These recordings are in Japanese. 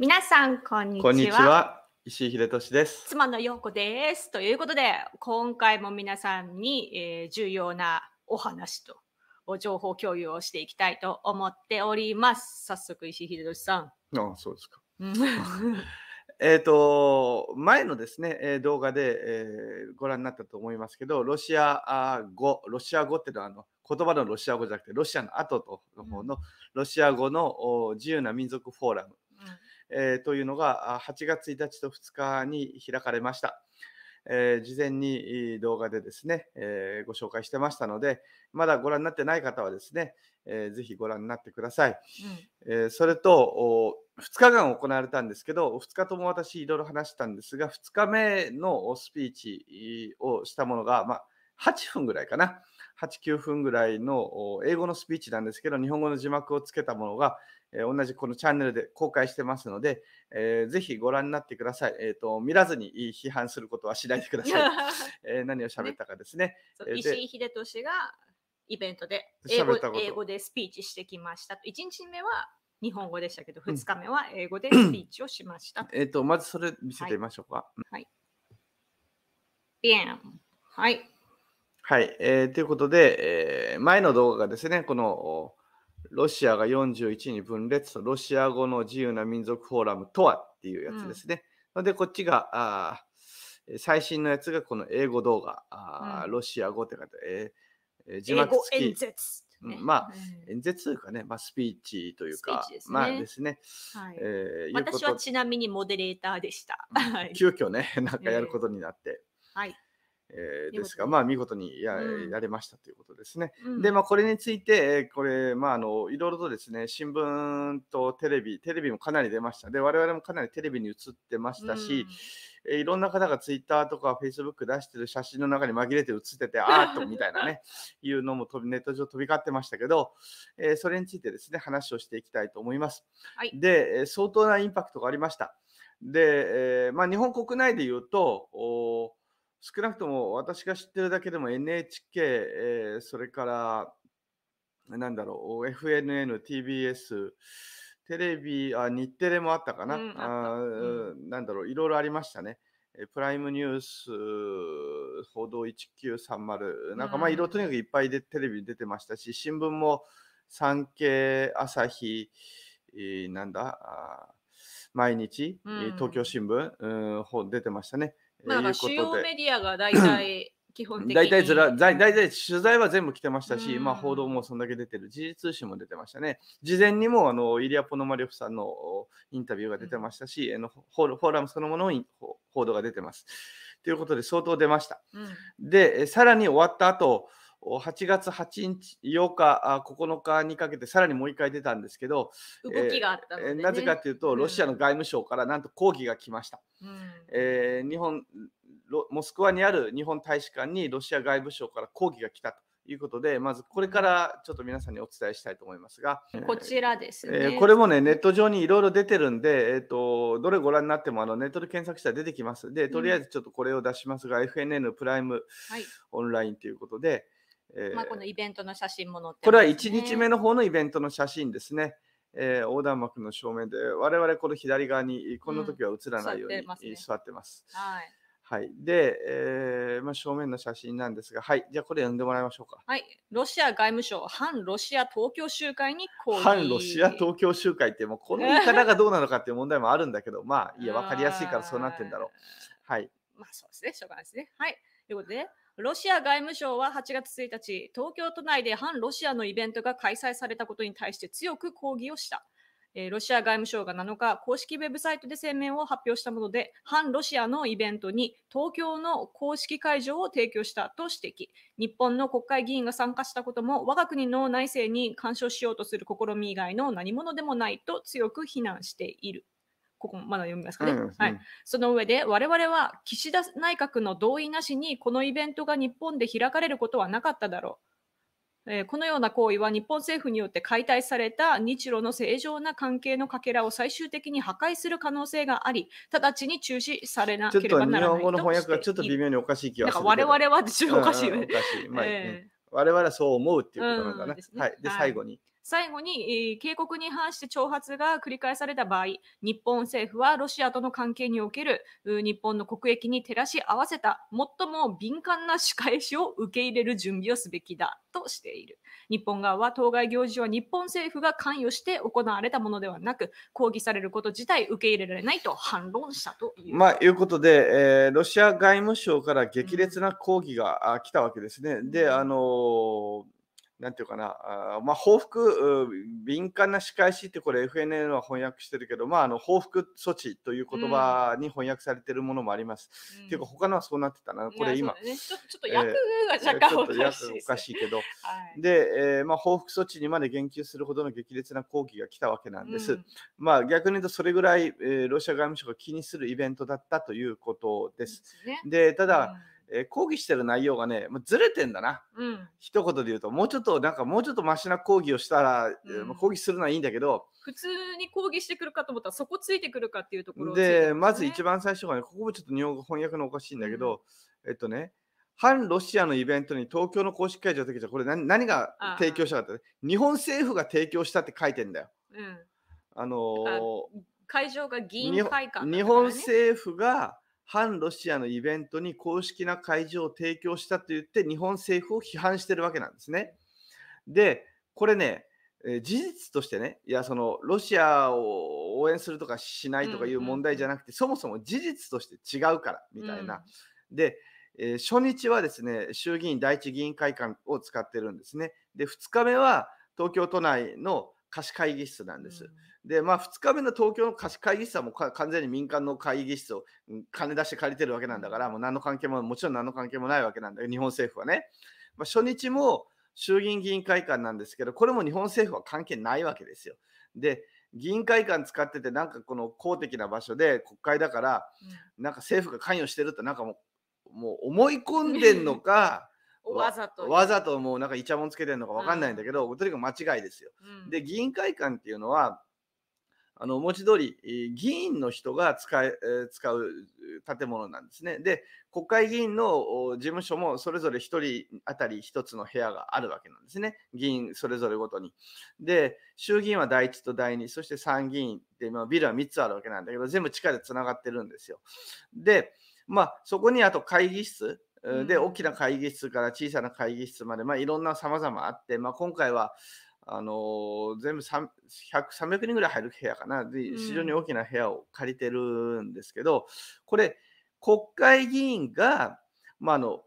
皆さんこんにちは。こんにちは石井秀俊です。妻の陽子です。ということで今回も皆さんに、えー、重要なお話と情報共有をしていきたいと思っております。早速石井秀俊さん。ああそうですか。えっと前のですね、え動画で、えー、ご覧になったと思いますけどロシア語ロシア語っていうのはあの言葉のロシア語じゃなくてロシアの後との方のロシア語の自由な民族フォーラムえー、というのが8月1日と2日に開かれました。えー、事前に動画でですね、えー、ご紹介してましたので、まだご覧になってない方はですね、えー、ぜひご覧になってください。うん、えー、それと、2日間行われたんですけど、2日とも私いろいろ話したんですが、2日目のスピーチをしたものが、まあ、8分ぐらいかな。8、9分ぐらいの英語のスピーチなんですけど、日本語の字幕をつけたものがえー、同じこのチャンネルで公開してますので、えー、ぜひご覧になってください。えーと、見らずに批判することはしないでください。えー、何を喋ったかですね。ね石井秀俊がイベントで英語英語でスピーチしてきました。1日目は日本語でしたけど、2日目は英語でスピーチをしました。えっと、まずそれ見せてみましょうか。はい。はい。はい。えー、ということで、えー、前の動画がですね、このロシアが41に分裂とロシア語の自由な民族フォーラムとはっていうやつですね。うん、で、こっちがあ最新のやつがこの英語動画、あうん、ロシア語って書いて、えー、字幕付き。英語演説、うん、まあ、うん、演説というかね、まあ、スピーチというか、ね、まあですね、はいえ私はちなみにモデレーターでした。急遽ね、なんかやることになって。えー、はいえー、ですが、まあ、見事にや,、やれましたということですね。で、まあ、これについて、これ、まあ、あのいろいろとですね、新聞とテレビ、テレビもかなり出ました。で、我々もかなりテレビに映ってましたし、うん、えいろんな方がツイッターとかフェイスブック出してる写真の中に紛れて映ってて、あーと、みたいなね、いうのもネット上飛び交ってましたけど、えー、それについてですね、話をしていきたいと思います。はい、で、相当なインパクトがありました。で、えーまあ、日本国内で言うと、お少なくとも私が知ってるだけでも NHK、えー、それから、なんだろう、FNN、TBS、テレビ、あ日テレもあったかな、うん、あ、うん、なんだろう、いろいろありましたね。プライムニュース、報道1930、なんかまあ、いろとにかくいっぱいでテレビ出てましたし、新聞も産経、朝日、なんだ、毎日、東京新聞、うん、出てましたね。まあ、主要メディアが大体 基本的に大体ずら大体取材は全部来てましたし、まあ、報道もそんだけ出てる、時事通信も出てましたね。事前にもあのイリア・ポノマリョフさんのインタビューが出てましたし、うん、のフォーラムそのものの報道が出てます。ということで、相当出ました。うん、で、さらに終わった後8月8日、8日、9日にかけてさらにもう1回出たんですけど、動きがあった、ね、えー、なぜかというと、ロシアの外務省からなんと抗議が来ました。うん、えー、日本モスクワにある日本大使館にロシア外務省から抗議が来たと。いうことで、まずこれからちょっと皆さんにお伝えしたいと思いますが、こちらですね。えー、これもね、ネット上にいろいろ出てるんで、えっ、ー、と、どれご覧になってもあのネットで検索したら出てきます。で、とりあえずちょっとこれを出しますが、うん、FNN プライムオンラインということで、えー、まあ、このイベントの写真も載って、ね、これは1日目の方のイベントの写真ですね。えー、横断幕の正面で我々この左側にこの時は映らないように、うんね、座ってます。はい、はい、で、えーまあ、正面の写真なんですが、はい、じゃあこれ読んでもらいましょうか。はい、ロシア外務省、反ロシア東京集会に反ロシア東京集会って、もうこの言い方がどうなのかっていう問題もあるんだけど、まあ、いや、分かりやすいからそうなってんだろう。はい。まあ、そうですね、しょうがないですね。はい。ということで、ロシア外務省は8月1日、東京都内で反ロシアのイベントが開催されたことに対して強く抗議をした。えロシア外務省が7日、公式ウェブサイトで声明を発表したもので、反ロシアのイベントに東京の公式会場を提供したと指摘。日本の国会議員が参加したことも、我が国の内政に干渉しようとする試み以外の何者でもないと強く非難している。ここまだ読みますかね、うん、はい、その上で我々は岸田内閣の同意なしにこのイベントが日本で開かれることはなかっただろうえこのような行為は日本政府によって解体された日露の正常な関係のかけらを最終的に破壊する可能性があり、直ちに中止されなければならないとしてい日本語の翻訳がちょっと微妙におかしい気がする。なんか我々はちょっとおかしいよね。うんうん、おかしい。まあ、えー、我々はそう思うっていうことなのかな。うん、ね、はい。で、最後に。最後に、えー、警告に反して挑発が繰り返された場合、日本政府はロシアとの関係における日本の国益に照らし合わせた最も敏感な仕返しを受け入れる準備をすべきだとしている。日本側は当該行事は日本政府が関与して行われたものではなく、抗議されること自体受け入れられないと反論したという。まあ、いうことで、えー、ロシア外務省から激烈な抗議が、うん、来たわけですね。で、あのーなんていうかな、あまあ、報復、敏感な仕返しってこれ FNN は翻訳してるけど、まあ、あの報復措置という言葉に翻訳されてるものもあります。うん、っていうか、他のはそうなってたな、これ今。ね、ちょちょっと訳が若干おかしい、おかしいけど。はい、で、えー、まあ、報復措置にまで言及するほどの激烈な抗議が来たわけなんです。うん、まあ、逆に言うと、それぐらい、えー、ロシア外務省が気にするイベントだったということです。で、ね、ただ、うんえー、講してる内容がね、まあ、ずれてんだな、うん、一言で言うと、もうちょっと、なんかもうちょっとましな抗議をしたら、うん、するのはいいんだけど、普通に抗議してくるかと思ったら、そこついてくるかっていうところで、まず一番最初がね、ここもちょっと日本語翻訳のおかしいんだけど、うん、えっとね、反ロシアのイベントに東京の公式会場だけじゃ、これ何何が提供したかって、日本政府が提供したって書いてんだよ。うん、あのー、会場が議員会館、ね、日本政府が反ロシアのイベントに公式な会場を提供したと言って日本政府を批判してるわけなんですね。で、これね、事実としてね、いや、そのロシアを応援するとかしないとかいう問題じゃなくて、うんうん、そもそも事実として違うからみたいな。うん、で、えー、初日はですね、衆議院第一議員会館を使ってるんですね。で、2日目は東京都内の貸し会議室なんです。うん、で、まあ、2日目の東京の貸し会議室はもう完全に民間の会議室を金出して借りてるわけなんだから、もう何の関係も、もちろん何の関係もないわけなんだよ、日本政府はね。まあ、初日も衆議院議員会館なんですけど、これも日本政府は関係ないわけですよ。で、議員会館使ってて、なんかこの公的な場所で国会だから、うん、なんか政府が関与してるって、なんかもう、もう思い込んでんのか、わざとわざともうなんかイチャモンつけてるのかわかんないんだけど、うん、とにかく間違いですよ。うん、で議員会館っていうのはあの文字通り議員の人が使え使う建物なんですね。で国会議員の事務所もそれぞれ1人当たり1つの部屋があるわけなんですね。議員それぞれごとに。で衆議院は第1と第2そして参議院ってビルは3つあるわけなんだけど全部地下でつながってるんですよ。でまあ、そこにあと会議室うん、で、大きな会議室から小さな会議室まで、まあ、いろんな様々あって、まあ、今回は、あのー、全部300、300人ぐらい入る部屋かな。で、非常に大きな部屋を借りてるんですけど、これ、国会議員が、まあ、あの、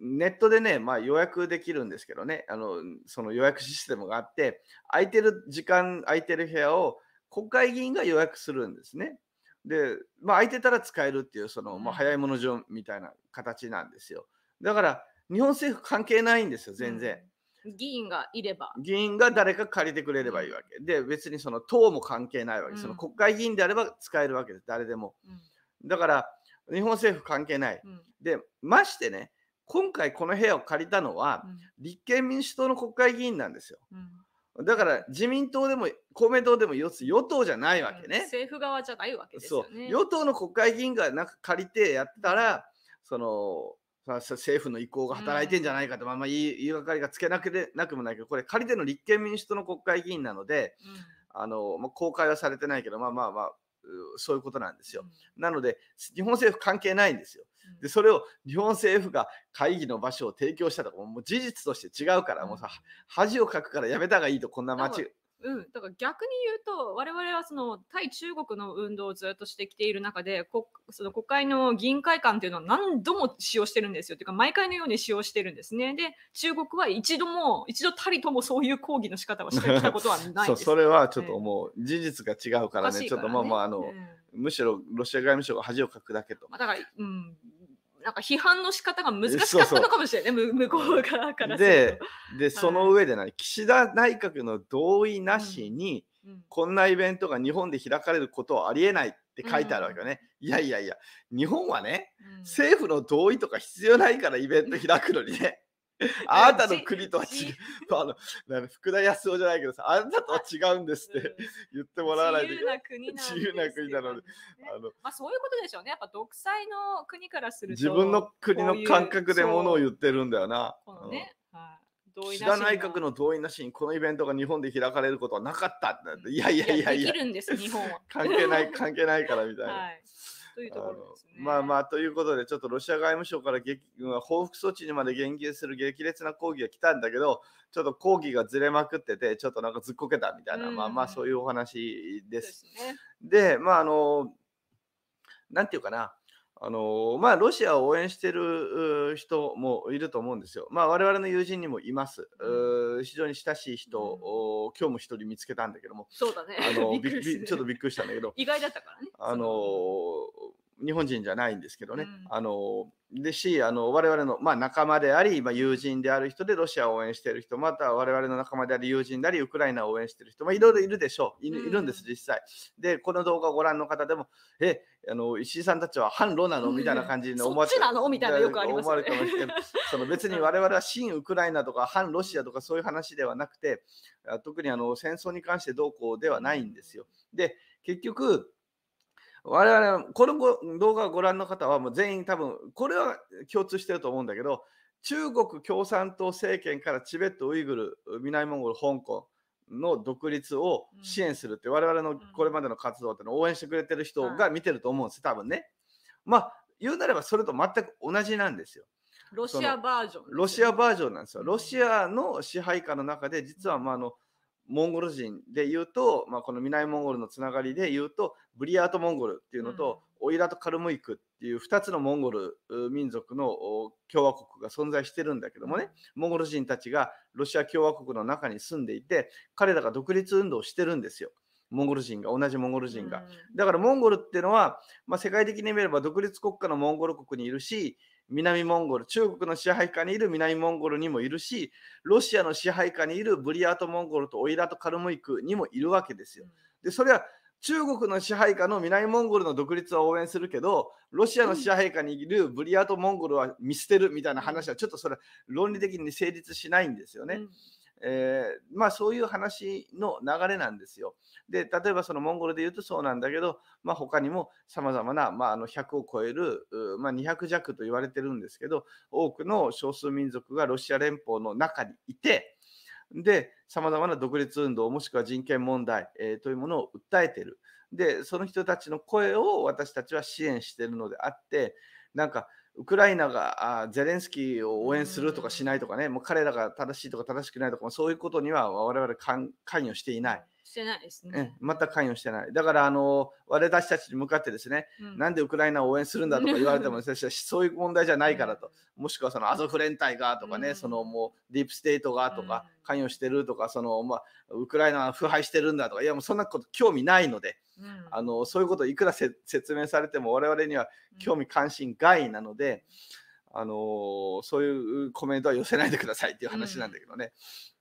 ネットでね、まあ、予約できるんですけどね、あのその予約システムがあって、空いてる時間、空いてる部屋を国会議員が予約するんですね。で、まあ、空いてたら使えるっていう、その、まあ、早い者上みたいな形なんですよ。だから、日本政府関係ないんですよ、全然。うん、議員がいれば。議員が誰か借りてくれればいいわけ。で、別にその党も関係ないわけ。その国会議員であれば使えるわけです、誰でも。だから、日本政府関係ない。で、ましてね、今回この部屋を借りたのは、立憲民主党の国会議員なんですよ。だから自民党でも公明党でも与党じゃないわけね、うん、政府側じゃないわけですよね。与党の国会議員がなんか借りてやったら、その政府の意向が働いてんじゃないかと、まあまあ言いがかりがつけなくでなくもないけど、これ仮での立憲民主党の国会議員なので、うん、あのまあ、公開はされてないけど、まあまあまあ、そういうことなんですよ。うん、なので、日本政府関係ないんですよ。でそれを日本政府が会議の場所を提供したとかもう事実として違うから、もうさ恥をかくからやめたがいいとこんな街うん、だから逆に言うと我々はその対中国の運動をずっとしてきている中でこその国会の議員会館というのは何度も使用してるんですよというか毎回のように使用してるんですねで中国は一度も一度たりともそういう抗議の仕方をしてきたことはないです それはちょっと思う、事実が違うからね、ね、ちょっとまあまああの、むしろロシア外務省が恥をかくだけと。まあ、だから、うんなんか批判の仕方が難しかったのかもしれない向こう側からで、で、その上で何、岸田内閣の同意なしに、うん、こんなイベントが日本で開かれることはありえないって書いてあるわけよね。うん、いやいやいや、日本はね、うん、政府の同意とか必要ないからイベント開くのにね。あなたの国とは違う。あの福田康夫じゃないけどさ、あなたとは違うんですって 言ってもらわないで。自由な国な自由な国なので。あのまあそういうことでしょうね。やっぱ独裁の国からすると。自分の国の感覚でものを言ってるんだよな。このね。はい。岸田内閣の同意なしにこのイベントが日本で開かれることはなかったいやいやいやいや。いやできるんです、日本は。関係ない、関係ないからみたいな。はいというところですね。まあまあということで、ちょっとロシア外務省から激報復措置にまで言及する激烈な抗議が来たんだけど、ちょっと抗議がずれまくってて、ちょっとなんかずっこけたみたいな、まあまあそういうお話です。で、ね、まああの、なんていうかな、あのまあ、ロシアを応援している人もいると思うんですよ。まあ、我々の友人にもいます。非常に親しい人を、今日も一人見つけたんだけども、そうだねあの ちょっとびっくりしたんだけど、意外だったからね。あの日本人じゃないんですけどね、うん、あのですしあの我々の、まあ、仲間であり、まあ、友人である人でロシアを応援している人また我々の仲間であり友人でありウクライナを応援している人、まあ、いろいろいるでしょうい,、るんです実際でこの動画をご覧の方でもえあの石井さんたちは反ロなのみたいな感じに思われて、うん、なのみたいなよくあり思われすけど その別に我々は親ウクライナとか反ロシアとかそういう話ではなくて特にあの戦争に関してどうこうではないんですよで結局我々、この動画をご覧の方はもう全員多分、これは共通してると思うんだけど、中国共産党政権からチベット、ウイグル、南モンゴル、香港の独立を支援するって、我々のこれまでの活動ってのを応援してくれてる人が見てると思うんです、多分ね。まあ、言うなればそれと全く同じなんですよ。ロシアバージョン、ロシアバージョンなんですよ。ロシアの支配下の中で、実はまああの、モンゴル人で言うと、まあ、この南モンゴルのつながりで言うとブリヤートモンゴルっていうのと、うん、オイラとカルムイクっていう2つのモンゴル民族の共和国が存在してるんだけどもね、モンゴル人たちがロシア共和国の中に住んでいて彼らが独立運動をしてるんですよ。モンゴル人が同じモンゴル人が、うん、だからモンゴルっていうのは、まあ、世界的に見れば独立国家のモンゴル国にいるし南モンゴル、中国の支配下にいる南モンゴルにもいるし、ロシアの支配下にいるブリヤートモンゴルとオイラとトカルムイクにもいるわけですよ。で、それは中国の支配下の南モンゴルの独立は応援するけど、ロシアの支配下にいるブリヤートモンゴルは見捨てるみたいな話は、ちょっとそれは論理的に成立しないんですよね。うんえー、まあ、そういう話の流れなんですよ。で、例えばそのモンゴルで言うとそうなんだけど、まあ、他にもさまざまな、まあ、の100を超える、まあ、200弱と言われてるんですけど、多くの少数民族がロシア連邦の中にいて、で、さまざまな独立運動、もしくは人権問題、えー、というものを訴えてる。で、その人たちの声を私たちは支援してるのであって、なんか、ウクライナがゼレンスキーを応援するとかしないとかね、もう彼らが正しいとか正しくないとか、そういうことには我々関関与していない。してないですね。また関与してない。だから、あの、私たちに向かってですね、うん、なんでウクライナを応援するんだとか言われても、そういう問題じゃないからと、もしくはそのアゾフ連隊がとかね、うん、そのもうディープステートがとか、関与してるとか、その、まあ、ウクライナは腐敗してるんだとか、いや、もうそんなこと興味ないので、うん、あの、そういうことをいくら説明されても、我々には興味関心外なので、あのそういうコメントは寄せないでくださいっていう話なんだけどね。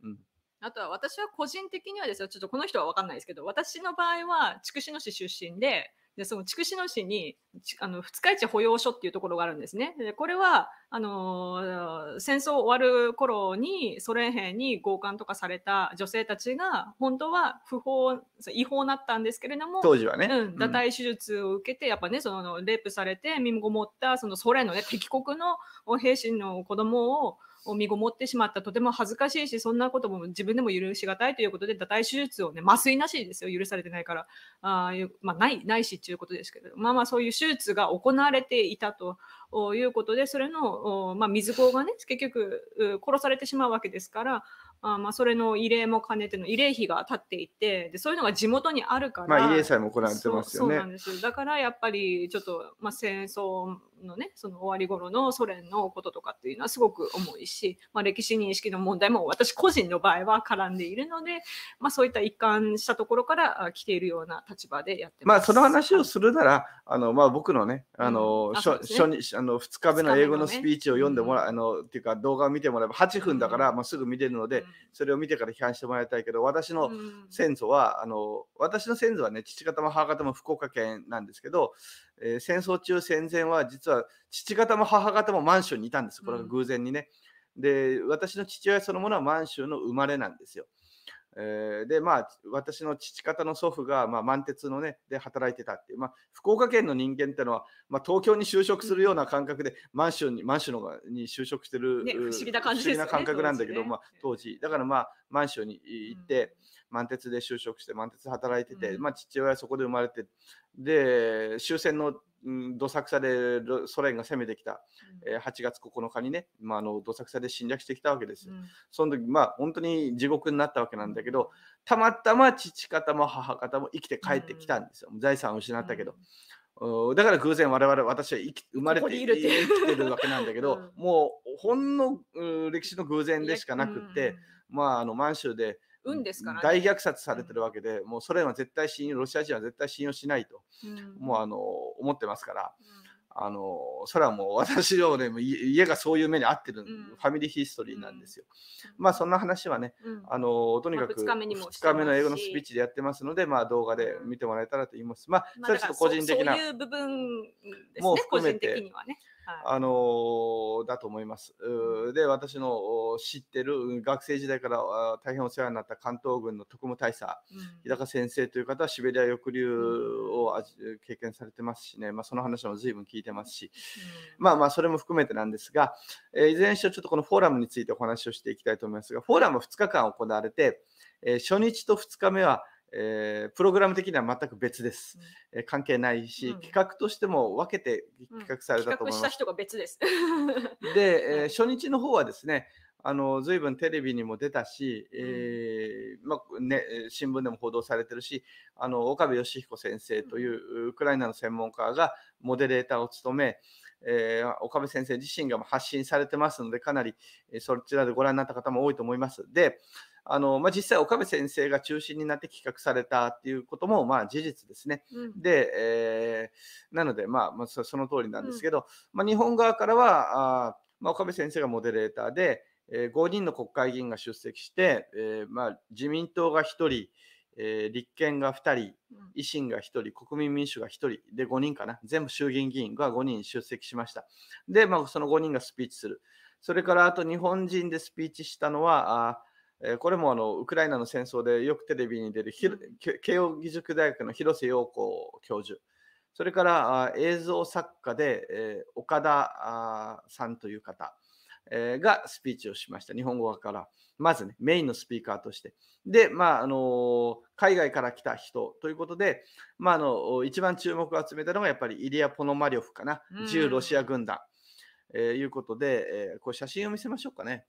うんあとは私は個人的にはですよ、ちょっとこの人は分かんないですけど、私の場合は筑紫野市出身で、でその筑紫野市にあの二日市保養所っていうところがあるんですね。でこれはあのー、戦争終わる頃にソ連兵に強姦とかされた女性たちが本当は不法違法なったんですけれども当時はね、うん、堕胎手術を受けて、やっぱねそのレイプされて身ごもったそのソ連の、ね、敵国の兵士の子供をを身ごもってしまったとても恥ずかしいしそんなことも自分でも許しがたいということで堕胎手術をね麻酔なしですよ許されてないからあ、まあ、ないないしということですけどまあまあそういう手術が行われていたと。いうことでそれの、まあ、水子がね結局殺されてしまうわけですからあまあそれの慰霊も兼ねての慰霊碑が立っていてでそういうのが地元にあるから、まあ、慰霊祭も行われてますよねそうなんですだからやっぱりちょっと、まあ、戦争のねその終わり頃のソ連のこととかっていうのはすごく重いし、まあ、歴史認識の問題も私個人の場合は絡んでいるので、まあ、そういった一貫したところから来ているような立場でやってます。まあ、その話をするならあの、まあ、僕のねあの、うん、あ初初あの2日目の英語のスピーチを読んでもらう、ね、あのっていうか動画を見てもらえば8分だから、まあ、すぐ見てるので、うん、それを見てから批判してもらいたいけど私の先祖は、あの私の先祖はね父方も母方も福岡県なんですけどえー、戦争中戦前は実は父方も母方も満州にいたんですこれは偶然にね、うん、で私の父親そのものは満州の生まれなんですよえー、で、まあ、私の父方の祖父が、まあ、満鉄のね、で働いてたっていう、まあ、福岡県の人間ってのは、まあ、東京に就職するような感覚で、満州に、満州のに就職してる、ね、不思議な感じ、ね、不思議な感覚なんだけど、ね、まあ、当時。だから、まあ、満州に行って、うん、満鉄で就職して、満鉄働いてて、うん、まあ、父親はそこで生まれて、で、終戦のうん、どさくさでソ連が攻めてきた、うん、え8月9日にね、まあ、あのどさくさで侵略してきたわけです、うん、その時まあ本当に地獄になったわけなんだけどたまたま父方も母方も生きて帰ってきたんですよ、うん、財産を失ったけど、うん、だから偶然我々私は生き生まれて生きてるわけなんだけど、もうほんの、歴史の偶然でしかなくって、まああの満州で運ですから、ね、大虐殺されてるわけで、もうソ連は絶対信用ロシア人は絶対信用しないと、もうあの思ってますから。あのそれはもう 私のね家がそういう目に遭ってる、うん、ファミリーヒストリーなんですよ。うん、まあそんな話はね、うん、あのとにかく2日目にも2日目の英語のスピーチでやってますので、まあ、動画で見てもらえたらと言います。まあ、それはちょっと個人的な、まそういう部分、ね、も含めて、ね、あのー、だと思います。で、私の知ってる学生時代から大変お世話になった関東軍の特務大佐、うん、日高先生という方はシベリア抑留を、経験されてますしね、まあ、その話も随分聞いてますし、うん、まあまあ、それも含めてなんですが、えー、いずれにしろちょっとこのフォーラムについてお話をしていきたいと思いますが、フォーラム2日間行われて、えー、初日と2日目は、えー、プログラム的には全く別です、うん、えー、関係ないし、うん、企画としても分けて企画されたと思います、うん、した人が別ですで、えー、初日の方はですねあの随分テレビにも出たし、えーまあね、新聞でも報道されてるしあの岡部義彦先生というウクライナの専門家がモデレーターを務め、えー、岡部先生自身が発信されてますので、かなりそちらでご覧になった方も多いと思います。で、あのまあ、実際、岡部先生が中心になって企画されたっていうこともまあ事実ですね。うん、で、えー、なので、まあ、まあ、その通りなんですけど、うん、まあ、日本側からは、あまあ、岡部先生がモデレーターで、えー、5人の国会議員が出席して、えーまあ、自民党が1人、えー、立憲が2人、維新が1人、国民民主が1人で5人かな、全部衆議院議員が5人出席しました。で、まあ、その5人がスピーチする。それからあと日本人でスピーチしたのは、あえー、これもあのウクライナの戦争でよくテレビに出る慶應義塾大学の広瀬陽子教授、それからあ映像作家で、えー、岡田さんという方、えがスピーチをしました。日本語から。まずね、メインのスピーカーとして。で、まあ、あの海外から来た人ということで、まあ、あの一番注目を集めたのがやっぱりイリア・ポノマリョフかな、旧ロシア軍団。えー、いうことで、えー、こう写真を見せましょうかね。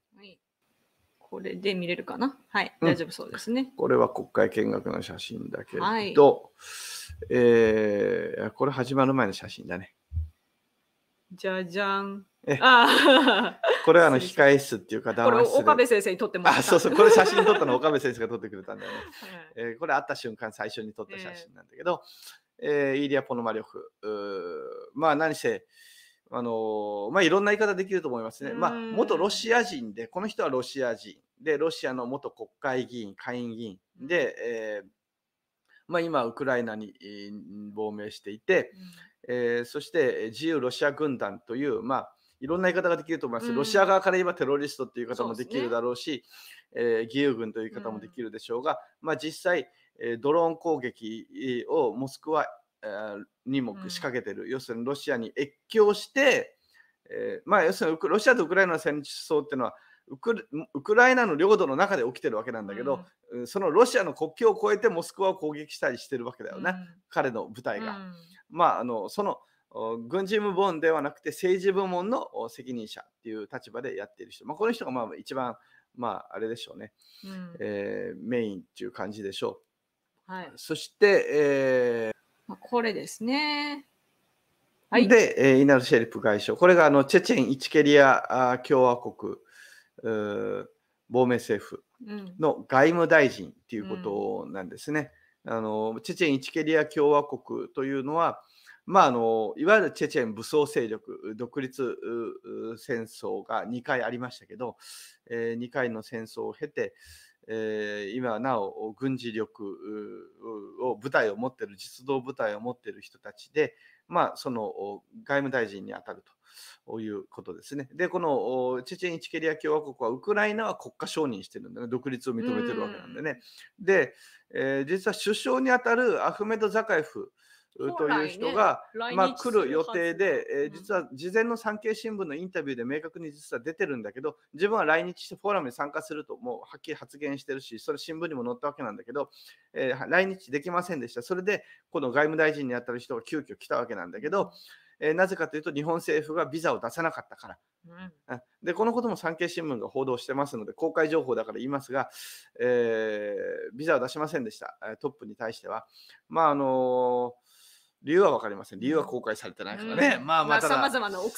これで見れるかなはい、大丈夫そうですね、うん。これは国会見学の写真だけど、はい、えー、これ始まる前の写真だね。じゃじゃん。あこれはあの控え室っていうか談話室これ岡部先生に撮ってもらあそうそうこれ写真撮ったの岡部先生が撮ってくれたんだよね、え ー、これ会った瞬間最初に撮った写真なんだけど、えー、イリア・ポノマリョフまあ何せあのー、まあいろんな言い方できると思いますね、まあ、元ロシア人でこの人はロシア人でロシアの元国会議員下院議員で、えーまあ、今ウクライナに亡命していて、うん、えー、そして自由ロシア軍団という、まあいろんな言い方ができると思います、ロシア側から言えばテロリストっていう方もできるだろうし、う、ね、えー、義勇軍という方もできるでしょうが、まあ、実際、えドローン攻撃をモスクワにも仕掛けてる、要するにロシアに越境して、えー、まあ、要するにロシアとウクライナの戦争っていうのはウクウクライナの領土の中で起きてるわけなんだけど、うん、そのロシアの国境を越えてモスクワを攻撃したりしてるわけだよね、うん、彼の部隊が。うん、まああのその軍事部門ではなくて政治部門の責任者っていう立場でやっている人、まあ、この人がまあ一番、まあ、あれでしょうね、うん、えー、メインっていう感じでしょう。はい、そして、えー、まあ、これですね。はい、で、えー、イナルシェリプ外相、これがあのチェチェン・イチケリア共和国亡命政府の外務大臣ということなんですね。うんうん、あのチェチェン・イチケリア共和国というのは、まあ、あのいわゆるチェチェン武装勢力独立戦争が2回ありましたけど、えー、2回の戦争を経て、えー、今なお軍事力を部隊を持っている実動部隊を持っている人たちで、まあ、その外務大臣に当たると。いうことですね。で、このチェチェン・イチケリア共和国は、ウクライナは国家承認してるんでね、独立を認めてるわけなんでね。で、えー、実は首相に当たるアフメド・ザカエフという人が、ね、まあ、来る予定で、えー、実は事前の産経新聞のインタビューで明確に実は出てるんだけど自分は来日してフォーラムに参加するともうはっきり発言してるしそれ新聞にも載ったわけなんだけど、えー、来日できませんでしたそれでこの外務大臣に当たる人が急遽来たわけなんだけど、えー、なぜかというと日本政府がビザを出さなかったから。うん、でこのことも産経新聞が報道してますので公開情報だから言いますが、えー、ビザを出しませんでしたトップに対しては。まああの理由は分かりません。理由は公開されてないからね。うん、まあまあ、さまざまな憶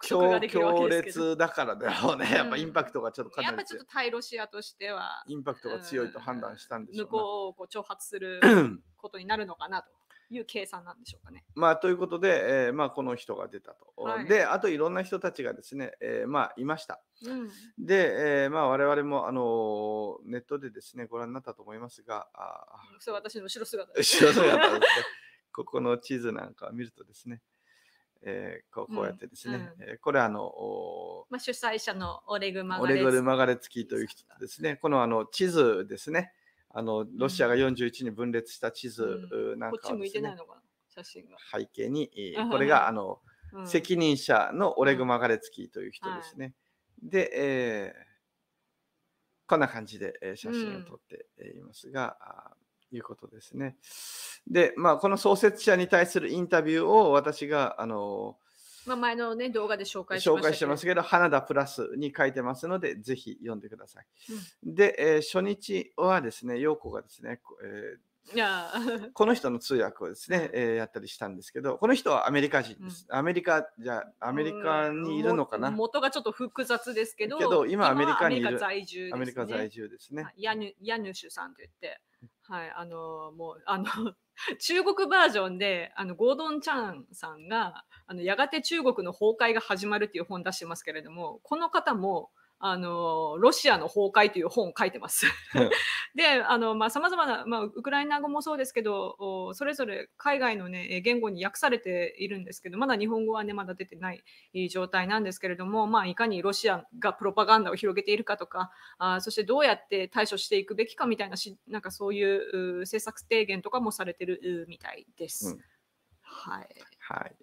測ができるわけですけ強烈だからだろうね。やっぱインパクトがちょっとかなり、うん、やっぱちょっと対ロシアとしては。インパクトが強いと判断したんでしょう、ね、向こうをこう挑発することになるのかなと。いう計算なんでしょうかね。まあ、ということで、えーまあ、この人が出たと。はい、であといろんな人たちがですね、えーまあ、いました。うん、で、えーまあ、我々も、あのネットでですねご覧になったと思いますがあそう私の後ろ姿です。後ろ姿ですここの地図なんかを見るとですね、えー、こうこうやってですね、うんうん、えこれあの、まあ、主催者のオレグマガレオレグマガレツキーという人ですねこのあの地図ですねあのロシアが41に分裂した地図なんかを、背景に、えこれがあの、うん、責任者のオレグ・マガレツキーという人ですね。はい、で、えー、こんな感じで写真を撮っていますが、うんいうことですね。で、まあ、この創設者に対するインタビューを私が、あのまあ、前の、ね、動画で紹介し紹介してますけど、花田プラスに書いてますので、ぜひ読んでください。うん、で、えー、初日はですね、陽子がですね、えー、いや この人の通訳をですね、えー、やったりしたんですけど、この人はアメリカ人です。うん、アメリカじゃ、アメリカにいるのかな、元がちょっと複雑ですけど、けど今アメリカにいる。アメリカ在住ですね。すねヤヌヤヌシュさんと言って。はい、あのもうあの 中国バージョンであのゴードン・チャンさんがあのやがて中国の崩壊が始まるっていう本出してますけれどもこの方もあのロシアの崩壊という本を書いてます。であのまあ様々なまあ、ウクライナ語もそうですけどそれぞれ海外のね言語に訳されているんですけどまだ日本語はねまだ出てない状態なんですけれどもまあいかにロシアがプロパガンダを広げているかとかあそしてどうやって対処していくべきかみたいななんかそういう政策提言とかもされてるみたいです。うん、はい。はい。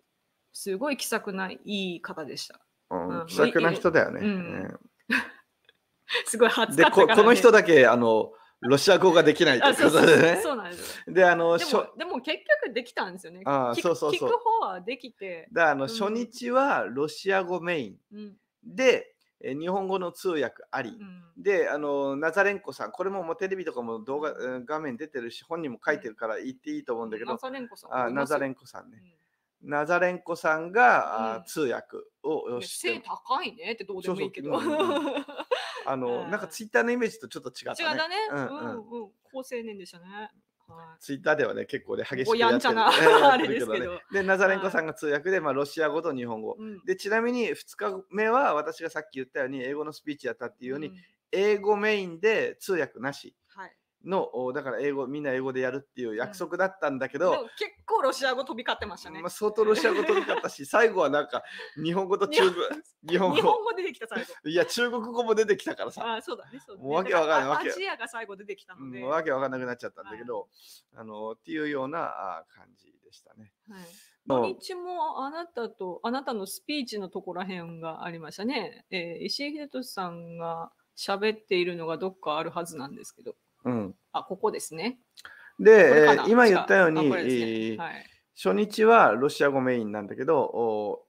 すごい気さくないい方でした。うん、気さくな人だよね。うん すごい発でここの人だけあのロシア語ができないということでね。そうなんですであのでもでも結局できたんですよね。あそうそうそう聞く方はできて。だあの、うん、初日はロシア語メイン、で日本語の通訳あり、うん、であのナザレンコさんこれももうテレビとかも動画画面出てるし本人も書いてるから言っていいと思うんだけど、ナザレンコさんあナザレンコさんね。ナザレンコさんが、うん、通訳をして高いねってどうでもいいけど。あの、なんかツイッターのイメージとちょっと違ったね。違うたね。うんうん、うん、高青年でしたね。はい、ツイッターではね結構ね激しくやんちゃな、あれですけど、ね、でナザレンコさんが通訳で、まあ、ロシア語と日本語、うん、でちなみに2日目は私がさっき言ったように英語のスピーチやったっていうように、英語メインで通訳なし、のだから英語みんな英語でやるっていう約束だったんだけど、うん、結構ロシア語飛び交ってましたね、まあ、相当ロシア語飛び交ったし 最後はなんか日本語と中国日本語出てきた最後いや中国語も出てきたからさあそうだねそうだねわけわかんないわけアジアが最後出てきたので、うん、わけわかんなくなっちゃったんだけど、はい、あのっていうような感じでしたね、はい土日もあなたとあなたのスピーチのところらへんがありましたね、えー、石井秀俊さんが喋っているのがどっかあるはずなんですけどうん、あここですね。で、え今言ったように、ねはい、初日はロシア語メインなんだけど、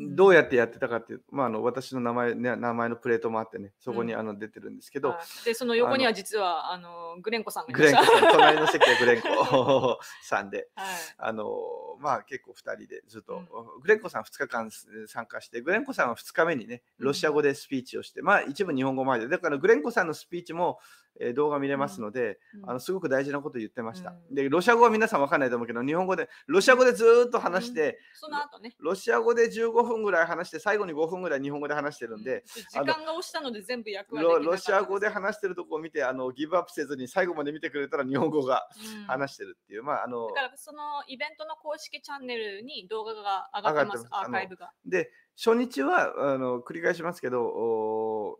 どうやってやってたかっていう、まあ、あの私の名前,、ね、名前のプレートもあってねそこにあの出てるんですけど、うんでその横には実はあのグレンコさんがグレンコさん 隣の席はグレンコさんで、はい、あのまあ、結構2人でずっと、うん、グレンコさん2日間参加してグレンコさんは2日目にねロシア語でスピーチをして、まあ一部日本語前でだからグレンコさんのスピーチもえ動画見れますので、うん、あのすごく大事なこと言ってました、うん、でロシア語は皆さん分かんないと思うけど日本語でロシア語でずっと話して、うん、その後ねロシア語で15分ぐらい話して最後に5分ぐらい日本語で話してるんで、時間が押したので全部役割ロシア語で話してるとこを見てあのギブアップせずに最後まで見てくれたら日本語が話してるっていう、まああのだからそのイベントの公式チャンネルに動画が上がってますアーカイブがで初日はあの繰り返しますけどお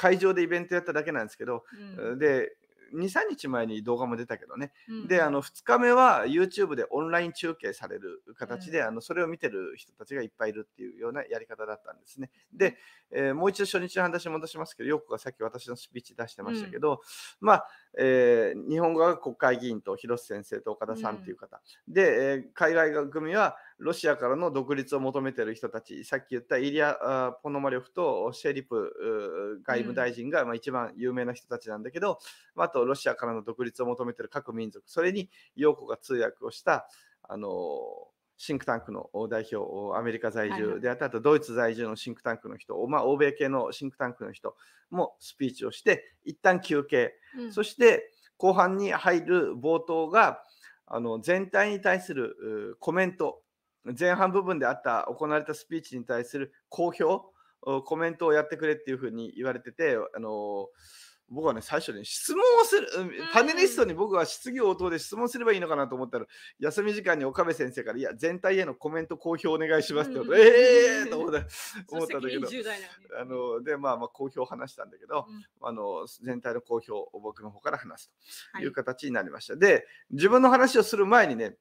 会場でイベントやっただけなんですけど、うん、で23日前に動画も出たけどね、うん、であの2日目は YouTube でオンライン中継される形で、うん、あのそれを見てる人たちがいっぱいいるっていうようなやり方だったんですね。で、えー、もう一度初日の話戻しますけどよくがさっき私のスピーチ出してましたけど、うん、まあえー、日本側が国会議員と広瀬先生と岡田さんという方、うん、で、えー、海外組はロシアからの独立を求めている人たちさっき言ったイリア・ポノマリョフとシェリプ外務大臣が、まあ、一番有名な人たちなんだけど、あとロシアからの独立を求めている各民族それに陽子が通訳をした、あのーシンクタンクの代表、アメリカ在住であった、はい、あとドイツ在住のシンクタンクの人、まあ、欧米系のシンクタンクの人もスピーチをして、一旦休憩、うん、そして後半に入る冒頭が、あの全体に対するコメント、前半部分であった行われたスピーチに対する公表、コメントをやってくれっていうふうに言われてて、あのー僕はね、最初に、質問をする、パネリストに僕は質疑応答で質問すればいいのかなと思ったら、うん、休み時間に岡部先生から、いや、全体へのコメント、公表お願いしますってこと、うん、ええー、と思った思ったんだけど、あので、まあまあ、公表を話したんだけど、うん、あの全体の公表を僕の方から話すという形になりました。はい、で、自分の話をする前にね、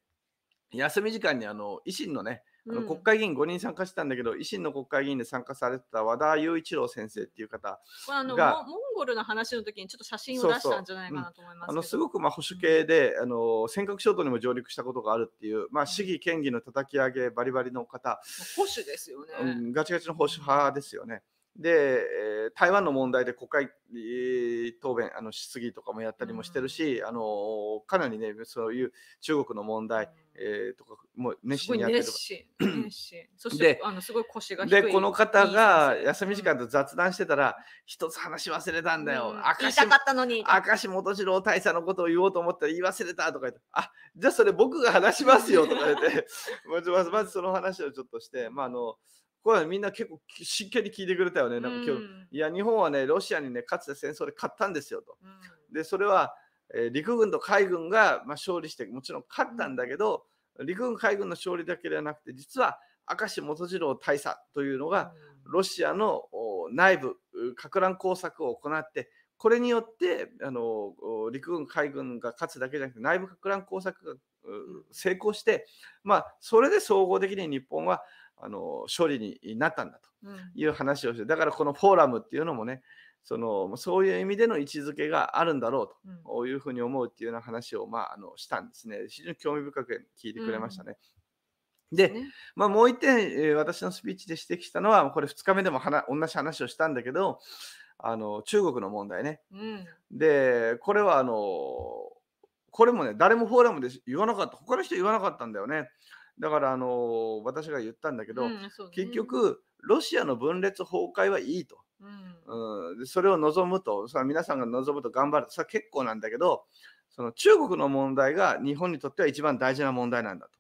休み時間にあの維新のね、あの国会議員5人参加したんだけど、維新の国会議員で参加されてた和田雄一郎先生っていう方あのモンゴルの話の時にちょっと写真を出したんじゃないかなと思います、うん、あのすごくまあ保守系で、うん、あの尖閣諸島にも上陸したことがあるっていう、まあ、市議県議の叩き上げバリバリの方保守ですよね、ガチガチの保守派ですよね。で、台湾の問題で国会答弁あの質疑とかもやったりもしてるし、うん、あのかなりね、そういう中国の問題、うん、えー、とかも熱心にやってる熱心そしてあのすごい腰がで、この方が休み時間と雑談してたら、うん、一つ話忘れたんだよ。うん、明石明石元次郎大佐のことを言おうと思ったら言い忘れたとか言って、あじゃあそれ僕が話しますよとか言って、まずまずその話をちょっとして、まああの、これみんな結構真剣に聞いてくれたよね。なんか今日、うん、いや、日本はね、ロシアにね、かつて戦争で勝ったんですよと。うん、で、それは、えー、陸軍と海軍が、まあ、勝利して、もちろん勝ったんだけど、うん、陸軍、海軍の勝利だけではなくて、実は明石元次郎大佐というのが、ロシアの内部、か乱工作を行って、これによってあの陸軍、海軍が勝つだけじゃなくて内部か乱工作が成功して、まあ、それで総合的に日本はあの処理になったんだという話をして、だからこのフォーラムっていうのもねそのそういう意味での位置づけがあるんだろうというふうに思うっていうような話を、まあ、あのしたんですね非常に興味深く聞いてくれましたね。うん、で、まあ、もう一点、え私のスピーチで指摘したのはこれ2日目でも同じ話をしたんだけどあの中国の問題ね。うん、でこれはあのこれもね誰もフォーラムで言わなかった他の人言わなかったんだよね。だからあの私が言ったんだけど、うん結局ロシアの分裂崩壊はいいと、うん、うん、それを望むとさ皆さんが望むと頑張るさ結構なんだけどその中国の問題が日本にとっては一番大事な問題なんだと。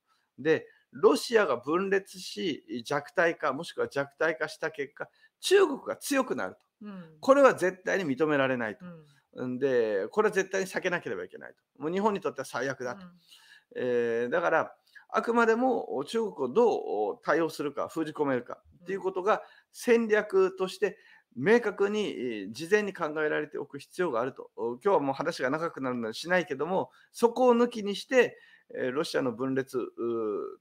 でロシアが分裂し弱体化もしくは弱体化した結果中国が強くなると、うん、これは絶対に認められないと、うん、でこれは絶対に避けなければいけないともう日本にとっては最悪だと、うん、えー、だからあくまでも中国をどう対応するか、封じ込めるかっていうことが戦略として明確に事前に考えられておく必要があると。今日はもう話が長くなるのでしないけども、そこを抜きにして、ロシアの分裂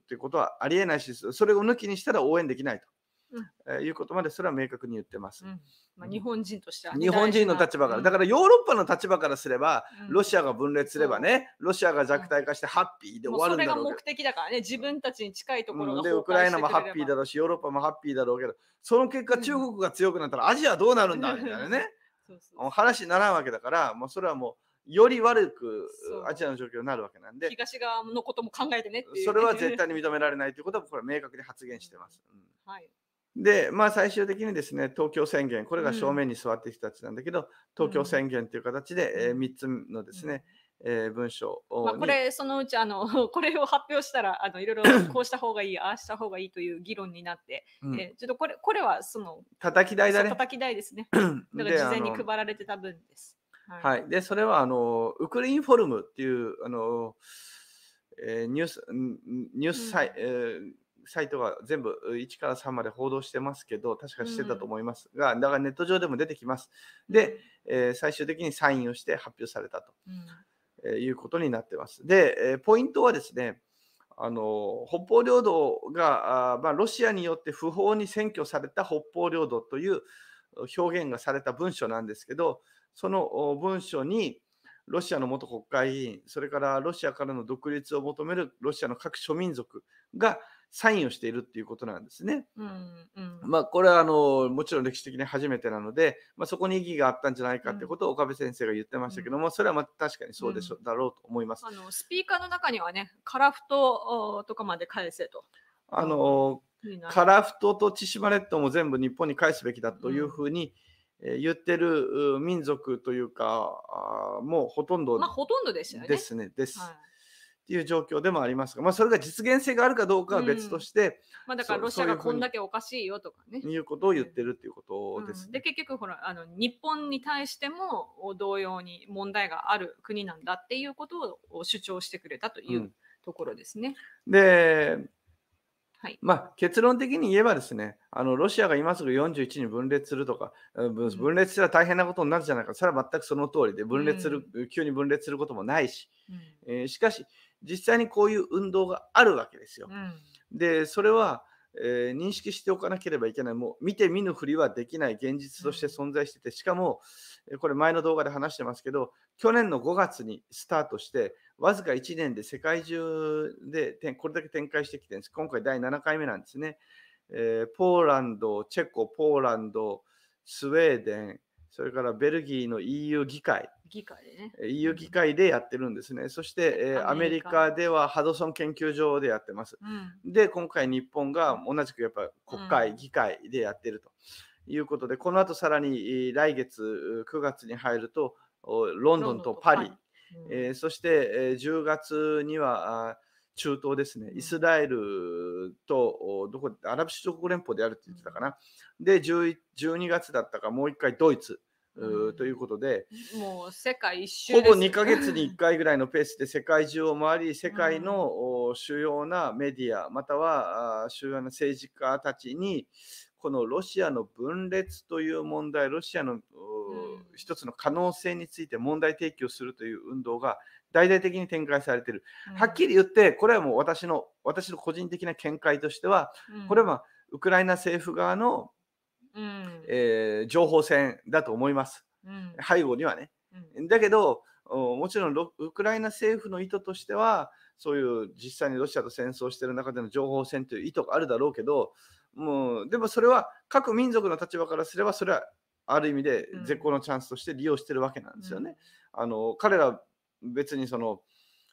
ということはありえないし、それを抜きにしたら応援できないと。えー、いうことまでそれは明確に言ってます。まあ、日本人としては、ね、日本人の立場から、だからヨーロッパの立場からすれば、ロシアが分裂すればね、ロシアが弱体化してハッピーで終わるんだろうけど、それが目的だからね自分たちに近いところでウクライナもハッピーだろうしヨーロッパもハッピーだろうけどその結果中国が強くなったらアジアどうなるんだみたいなね 話にならんわけだからもうそれはもう。より悪くアジアの状況になるわけなんで東側のことも考えてねそれは絶対に認められないということはこれ明確に発言してます、うん、はいで、まあ、最終的にですね東京宣言、これが正面に座っている人たちなんだけど、うん、東京宣言という形で、えー、3つのですね、うん、えー、文章を、まあ、これ、そのうちあの、これを発表したら、あのいろいろ こうした方がいい、ああした方がいいという議論になって、うん、えー、ちょっとこれこれはその、叩き台だね。叩き台ですね。だから事前に配られてた分です。はい、はい、でそれはあのウクリインフォルムっていうあの、えー、ニュースニュースサイ、うん、えーサイトが全部1から3まで報道してますけど、確かしてたと思いますが、だからネット上でも出てきます。で、えー、最終的にサインをして発表されたと、えー、いうことになってます。で、えー、ポイントはですね、あの北方領土があ、まあ、ロシアによって不法に占拠された北方領土という表現がされた文書なんですけど、その文書に、ロシアの元国会議員、それからロシアからの独立を求めるロシアの各諸民族がサインをしているっていうことなんですね。うんうん、まあ、これはあのもちろん歴史的に初めてなので、まあ、そこに意義があったんじゃないかってことを岡部先生が言ってましたけども、それはま確かにそうでしょ、うん、だろうと思います。あのスピーカーの中にはね、カラフトとかまで返せと。あのカラフトと千島列島も全部日本に返すべきだというふうに、え言ってる民族というか、もうほとんどですね。まあ、ほとんどですね。ですね。です。はいていう状況でもありますが、まあ、それが実現性があるかどうかは別として、うん、まあ、だからロシアがこんだけおかしいよとかね。いうことを言ってるっていうことです、ねうん、で結局ほらあの日本に対しても同様に問題がある国なんだっていうことを主張してくれたというところですね。うん、ではいまあ、結論的に言えばですねあのロシアが今すぐ41に分裂するとか分裂したら大変なことになるじゃないかそれは全くその通りで分裂する、急に分裂することもないし、えー、しかし実際にこういう運動があるわけですよ。うん、でそれは、えー、認識しておかなければいけないもう見て見ぬふりはできない現実として存在してて、しかもこれ前の動画で話してますけど去年の5月にスタートしてわずか1年で世界中でこれだけ展開してきてるんです今回第7回目なんですね、えー、ポーランドチェコポーランドスウェーデンそれからベルギーの EU 議会。議会でね。EU 議会でやってるんですね。そして、えー、アメリカではハドソン研究所でやってます。うん、で、今回日本が同じくやっぱ国会、うん、議会でやってるということで、この後さらに来月9月に入ると、ロンドンとパリ、うん、えー、そして、えー、10月には、中東ですね、イスラエルと、どこアラブ首長国連邦であるって言ってたかな、で12月だったか、もう一回ドイツ、ということでもう世界一周、ね、ほぼ2か月に1回ぐらいのペースで世界中を回り 世界の、主要なメディアまたは主要な政治家たちにこのロシアの分裂という問題ロシアの、一つの可能性について問題提起をするという運動が大々的に展開されている、はっきり言ってこれはもう私の私の個人的な見解としては、これはウクライナ政府側のうん、えー、情報戦だと思います、うん、背後にはね。だけどもちろんウクライナ政府の意図としてはそういう実際にロシアと戦争してる中での情報戦という意図があるだろうけどもうでもそれは各民族の立場からすればそれはある意味で絶好のチャンスとして利用してるわけなんですよね。うん、あの彼ら別にその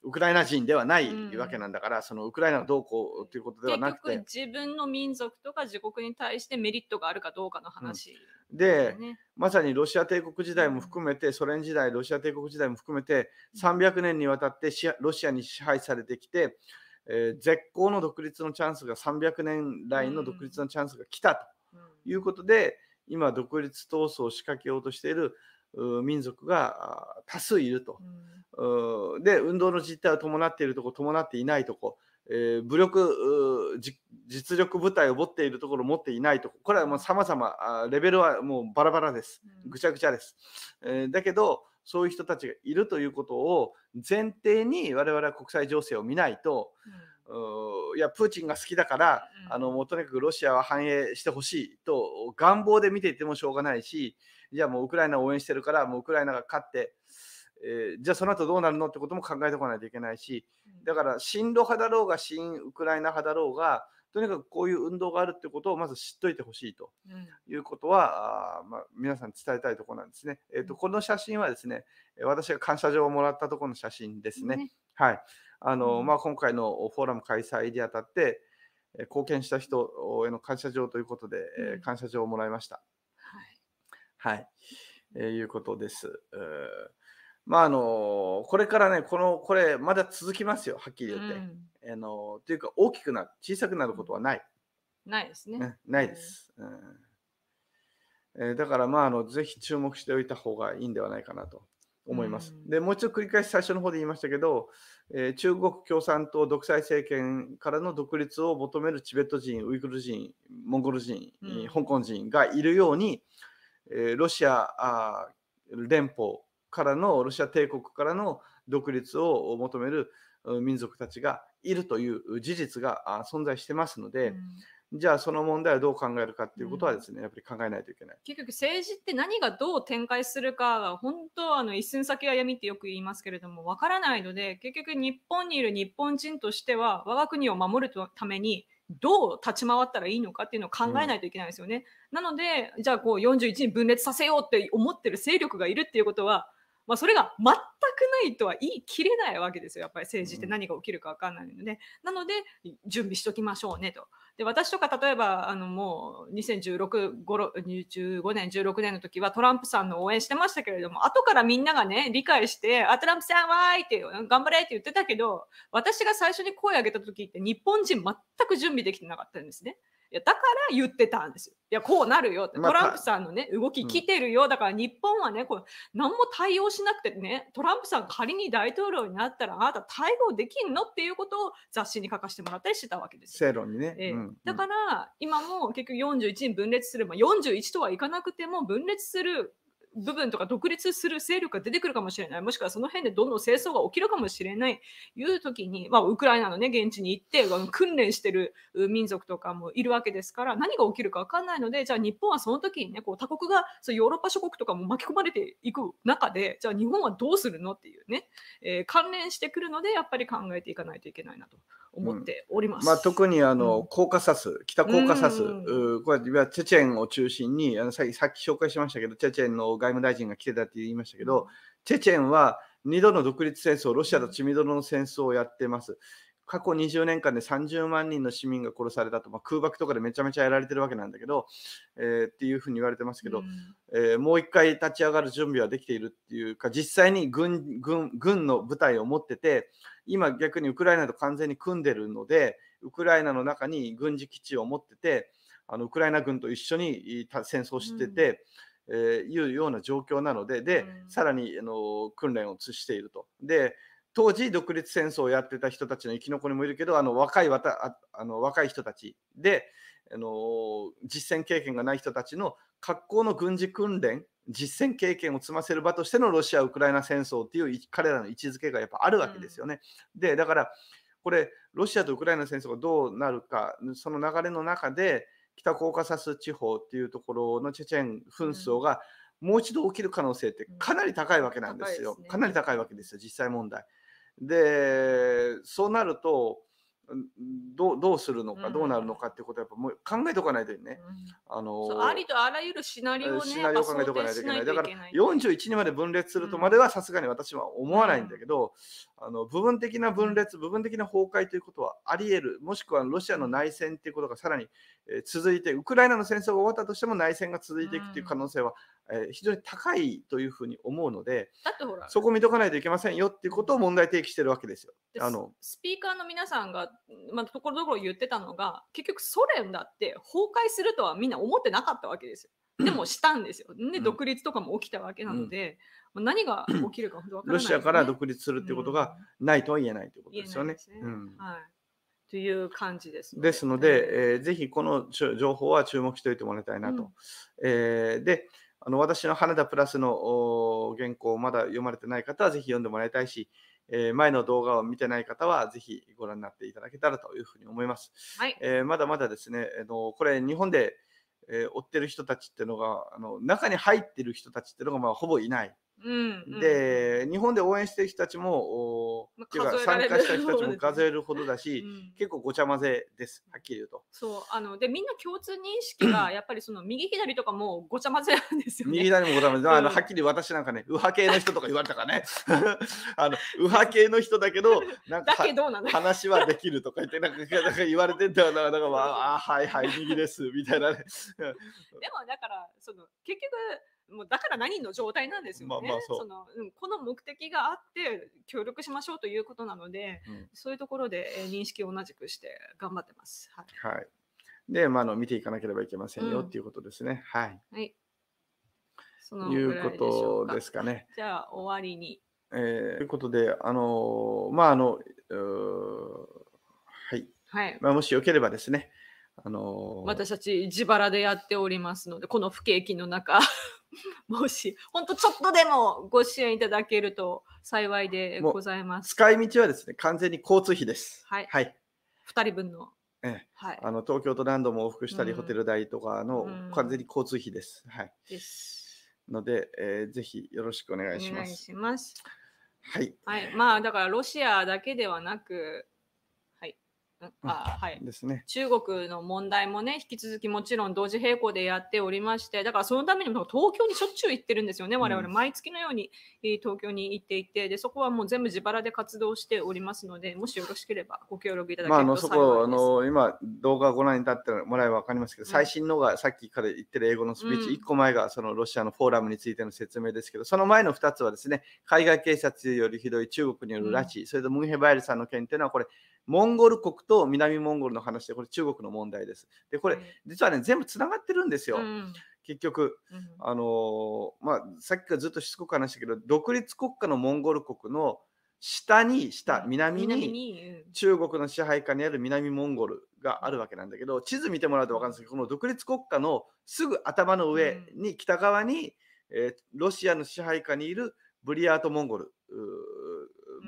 ウクライナ人ではないわけなんだから、うん、そのウクライナがどうこうということではなくて自分の民族とか自国に対してメリットがあるかどうかの話、ねうん、でまさにロシア帝国時代も含めてソ連時代ロシア帝国時代も含めて300年にわたってロシアに支配されてきて、えー、絶好の独立のチャンスが300年来の独立のチャンスが来たということで、うん、今独立闘争を仕掛けようとしている民族が多数いると、うん、で運動の実態を伴っているとこ伴っていないとこ、えー、武力実力部隊を持っているところ持っていないとここれはもうさまざまレベルはもうバラバラです、ぐちゃぐちゃです、えー、だけどそういう人たちがいるということを前提に我々は国際情勢を見ないと、うん、いやプーチンが好きだから、あのもうとにかくロシアは繁栄してほしいと願望で見ていてもしょうがないし、じゃあもうウクライナを応援してるから、もうウクライナが勝って、えー、じゃあその後どうなるのってことも考えておかないといけないし、だから親ロ派だろうが、親ウクライナ派だろうが、とにかくこういう運動があるってことをまず知っておいてほしいということは、うん、あまあ、皆さん伝えたいところなんですね。えーと、この写真はですね、私が感謝状をもらったところの写真ですね。はいあの、まあ、今回のフォーラム開催にあたって、貢献した人への感謝状ということで、うん、感謝状をもらいました。はい、えー、いうことです。まああのこれからねこのこれまだ続きますよはっきり言って。うん、あのというか大きくな小さくなることはない。ないですね。ないです。うんえー、だからまああのぜひ注目しておいた方がいいんではないかなと思います。でもう一度繰り返し最初の方で言いましたけど、えー、中国共産党独裁政権からの独立を求めるチベット人ウイグル人モンゴル人、うん、香港人がいるようにロシア連邦からのロシア帝国からの独立を求める民族たちがいるという事実が存在してますので、うん、じゃあその問題をどう考えるかということはですね、うん、やっぱり考えないといけない結局政治って何がどう展開するかが本当あの一寸先は闇ってよく言いますけれどもわからないので結局日本にいる日本人としては我が国を守るためにどう立ち回ったらいいのかっていうのを考えないといけないですよね。うん、なので、じゃあこう41に分裂させようって思ってる勢力がいるっていうことは、まあ、それが全くないとは言い切れないわけですよ。やっぱり政治って何が起きるか分かんないので、うん、なので準備しときましょうねと。で私とか例えばあのもう2016 5年16年の時はトランプさんの応援してましたけれども後からみんながね理解して「あトランプさんわーい!」って頑張れって言ってたけど私が最初に声を上げた時って日本人全く準備できてなかったんですね。いやだから言ってたんですよ。いやこうなるよって、トランプさんのね、動き来てるよ、うん、だから日本はねこれ何も対応しなくてねトランプさん仮に大統領になったらあなた対応できんのっていうことを雑誌に書かせてもらったりしてたわけですよ。正論にね、えーうん、だから今も結局41に分裂する、まあ、41とはいかなくても分裂する部分とか独立する勢力が出てくるかもしれないもしくはその辺でどんどん戦争が起きるかもしれないいう時に、まあ、ウクライナの、ね、現地に行って訓練してる民族とかもいるわけですから何が起きるか分かんないのでじゃあ日本はその時に、ね、こう他国がそうヨーロッパ諸国とかも巻き込まれていく中でじゃあ日本はどうするのっていうね、えー、関連してくるのでやっぱり考えていかないといけないなと思っております。うん、まあ、特にあの、コーカサス、北コーカサス、うん、これはチェチェンを中心にあのさっき、さっき紹介しましたけど、チェチェンの外務大臣が来てたって言いましたけど、チェチェンは2度の独立戦争、ロシアとチミドロの戦争をやってます。過去20年間で30万人の市民が殺されたと、まあ、空爆とかでめちゃめちゃやられてるわけなんだけど、えー、っていうふうに言われてますけど、うん、えー、もう一回立ち上がる準備はできているっていうか実際に軍軍軍の部隊を持ってて今逆にウクライナと完全に組んでるのでウクライナの中に軍事基地を持っててあのウクライナ軍と一緒に戦争してて。うんえー、いうような状況なので、で、うん、さらにあの訓練をしていると。で、当時独立戦争をやってた人たちの生き残りもいるけどあの若いわたあの若い人たちであの実戦経験がない人たちの格好の軍事訓練実践経験を積ませる場としてのロシア・ウクライナ戦争っていう彼らの位置づけがやっぱあるわけですよね。うん、でだからこれロシアとウクライナ戦争がどうなるかその流れの中で北コーカサス地方っていうところのチェチェン紛争がもう一度起きる可能性ってかなり高いわけなんですよ、うんすね、かなり高いわけですよ実際問題。でそうなるとどどうするのか、どうなるのかってことはやっぱもう考えておかないといけない、あのありとあらゆるシナリオを、ね、シナリオ考えておかないといけないだから41にまで分裂するとまではさすがに私は思わないんだけど、あの部分的な分裂部分的な崩壊ということはあり得るもしくはロシアの内戦ということがさらに続いてウクライナの戦争が終わったとしても内戦が続いていくという可能性はえー、非常に高いというふうに思うのでそこ見とかないといけませんよっていうことを問題提起してるわけですよ。あのスピーカーの皆さんが、まあ、ところどころ言ってたのが結局ソ連だって崩壊するとはみんな思ってなかったわけですよ。でもしたんですよ。で、独立とかも起きたわけなので、うん、何が起きるか分からない、ね、ロシアから独立するっていうことがないとは言えないということですよね。うん、という感じですので。ですので、えー、ぜひこの情報は注目しておいてもらいたいなと。うん、えー、であの私の羽田プラスの原稿まだ読まれてない方はぜひ読んでもらいたいし、えー、前の動画を見てない方はぜひご覧になっていただけたらというふうに思います。はいえー、まだまだですね、あのこれ日本で、えー、追ってる人たちっていうのがあの中に入ってる人たちっていうのがまあほぼいない。で日本で応援してる人たちも、まあ、ていうか参加した人たちも数えるほどだし、うん、結構ごちゃ混ぜですはっきり言うと。そうあのでみんな共通認識が やっぱりその右左とかもごちゃ混ぜなんですよね。右左もごちゃ混ぜ、あのはっきり私なんかね右派系の人とか言われたからね あの右派系の人だけどなんか話はできるとか言ってなんかなんか言われてんだよなだから、まあ、あはいはい右ですみたいなね。でもだからその結局もうだから何の状態なんですよね。ままあそそのこの目的があって協力しましょうということなので、うん、そういうところで認識を同じくして頑張ってます。はい。はい、で、まあの見ていかなければいけませんよ、うん、っていうことですね。はい。はい。そのいうことですかね。じゃあ終わりに。えー、ということで、あのー、まああのはい。はい。まあもしよければですね。あのー、私たち自腹でやっておりますので、この不景気の中 もし、本当ちょっとでもご支援いただけると幸いでございます。使い道はですね、完全に交通費です。はい。はい、2人分の。ええ、はい、あの東京と何度も往復したり、ホテル代とかの、完全に交通費です。はい、ですので、えー、ぜひよろしくお願いします。お願いしますはい、はい、まあだからロシアだけではなくあはい、ですね。中国の問題もね、引き続きもちろん同時並行でやっておりまして、だからそのためにも東京にしょっちゅう行ってるんですよね、我々、毎月のように東京に行っていて、でそこはもう全部自腹で活動しておりますので、もしよろしければご協力いただければ、まあ、そこあの今、動画をご覧になってもらえば分かりますけど、最新のがさっきから言ってる英語のスピーチ、うん、1個前がそのロシアのフォーラムについての説明ですけど、その前の2つはですね、海外警察よりひどい中国による拉致、うん、それとムンヘバイルさんの件というのは、これ、モンゴル国と南モンゴルの話で、これ中国の問題です。で、これ、実はね、全部つながってるんですよ。結局、あのー、まあ、さっきからずっとしつこく話したけど、独立国家のモンゴル国の下に下南に中国の支配下にある南モンゴルがあるわけなんだけど地図見てもらうと分かるんですけどこの独立国家のすぐ頭の上に北側に、えー、ロシアの支配下にいるブリヤートモンゴル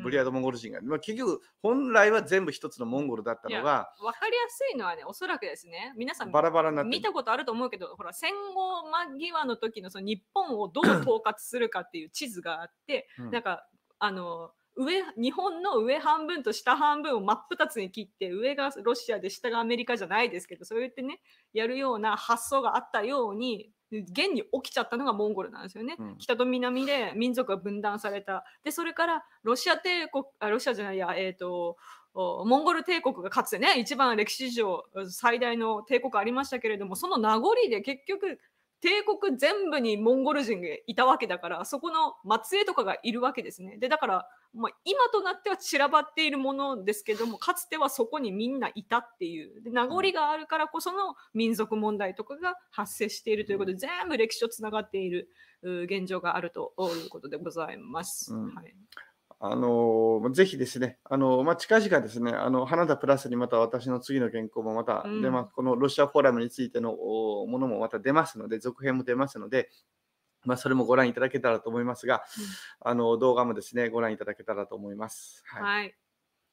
ブリアードモンゴル人が、まあ、結局本来は全部一つのモンゴルだったのが分かりやすいのはねおそらくですね皆さんバラバラな見たことあると思うけどほら戦後間際の時のその日本をどう統括するかっていう地図があって、うん、なんかあの上日本の上半分と下半分を真っ二つに切って上がロシアで下がアメリカじゃないですけどそう言ってねやるような発想があったように現に起きちゃったのがモンゴルなんですよね、うん、北と南で民族が分断されたでそれからロシア帝国あロシアじゃないやえっ、ー、とモンゴル帝国がかつてね一番歴史上最大の帝国ありましたけれどもその名残で結局帝国全部にモンゴル人がいたわけだからそこの末裔とかがいるわけですね。でだから、まあ、今となっては散らばっているものですけどもかつてはそこにみんないたっていうで名残があるからこその民族問題とかが発生しているということで、うん、全部歴史とつながっている現状があるということでございます。うん、はいあのー、ぜひですね、あのー、まあ、近々ですね、あの、花田プラスにまた私の次の原稿もまた出ます、うん、このロシアフォーラムについてのものもまた出ますので、続編も出ますので、まあ、それもご覧いただけたらと思いますが、うん、あの、動画もですね、ご覧いただけたらと思います。はい、はい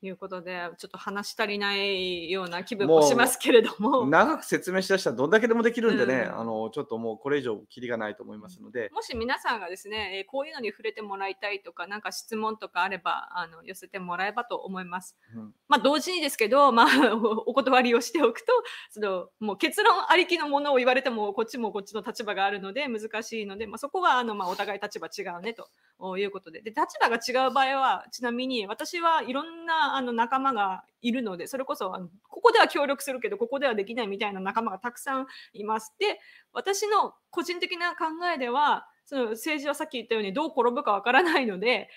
いうことで、ちょっと話し足りないような気分もしますけれども。も長く説明しだしたらどんだけでもできるんでね、うん、あのちょっともうこれ以上きりがないと思いますので。もし皆さんがですね、えこういうのに触れてもらいたいとか、なんか質問とかあれば、あの寄せてもらえばと思います。うん、まあ同時にですけど、まあ お断りをしておくと、そのもう結論ありきのものを言われても、こっちもこっちの立場があるので難しいので、まあそこはあのまあお互い立場違うねということで。で、立場が違う場合は、ちなみに私はいろんなあの仲間がいるので、それこそここでは協力するけど、ここではできないみたいな仲間がたくさんいます。で、私の個人的な考えでは、その政治はさっき言ったようにどう転ぶかわからないので、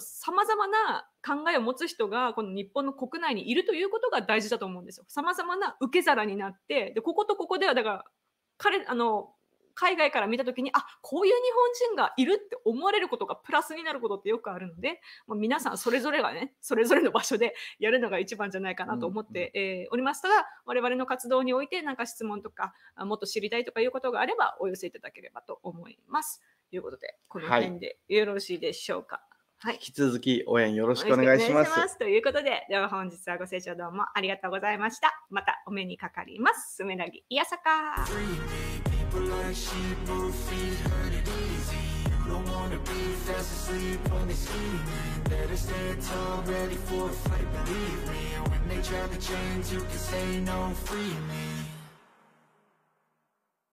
さまざまな考えを持つ人がこの日本の国内にいるということが大事だと思うんですよ。さまざまな受け皿になって、でこことここではだから彼あの海外から見た時にあこういう日本人がいるって思われることがプラスになることってよくあるので、もう皆さんそれぞれがねそれぞれの場所で やるのが一番じゃないかなと思って、うんえー、おりますが我々の活動において何か質問とかもっと知りたいとかいうことがあればお寄せいただければと思います。ということでこの辺でよろしいでしょうか。はいはい、引き続き応援よろしくお願いします。ますということで、では本日はご清聴どうもありがとうございました。またお目にかかります。梅なぎいやさか。like sheep, move feet, hurt it easy You don't wanna be fast asleep when they scheming Better stand tall, ready for a fight, believe me When they try to change, you can say no, free me